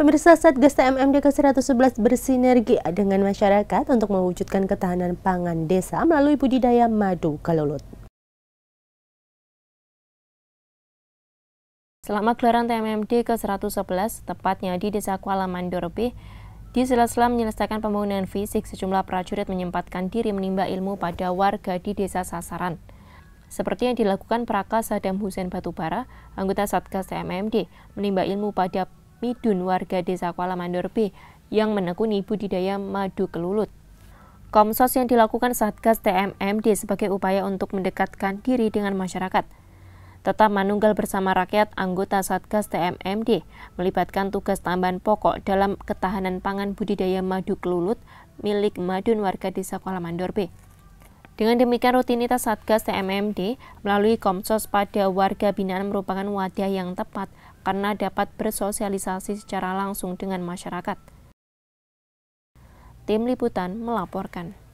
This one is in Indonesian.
Pemirsa Satgas TMMD ke-111 bersinergi dengan masyarakat untuk mewujudkan ketahanan pangan desa melalui budidaya madu kelulut. Selama gelaran TMMD ke-111, tepatnya di Desa Kuala Mandorbe, di sela-sela menyelesaikan pembangunan fisik, sejumlah prajurit menyempatkan diri menimba ilmu pada warga di desa sasaran. Seperti yang dilakukan Praka Saddam Hussein Batubara, anggota Satgas TMMD menimba ilmu pada Midun warga desa Kuala Mandor B yang menekuni budidaya madu kelulut. Komsos yang dilakukan Satgas TMMD sebagai upaya untuk mendekatkan diri dengan masyarakat. Tetap manunggal bersama rakyat, anggota Satgas TMMD melibatkan tugas tambahan pokok dalam ketahanan pangan budidaya madu kelulut milik Madun warga desa Kuala Mandor B. Dengan demikian rutinitas Satgas TMMD melalui Komsos pada warga binaan merupakan wadah yang tepat karena dapat bersosialisasi secara langsung dengan masyarakat. Tim liputan melaporkan.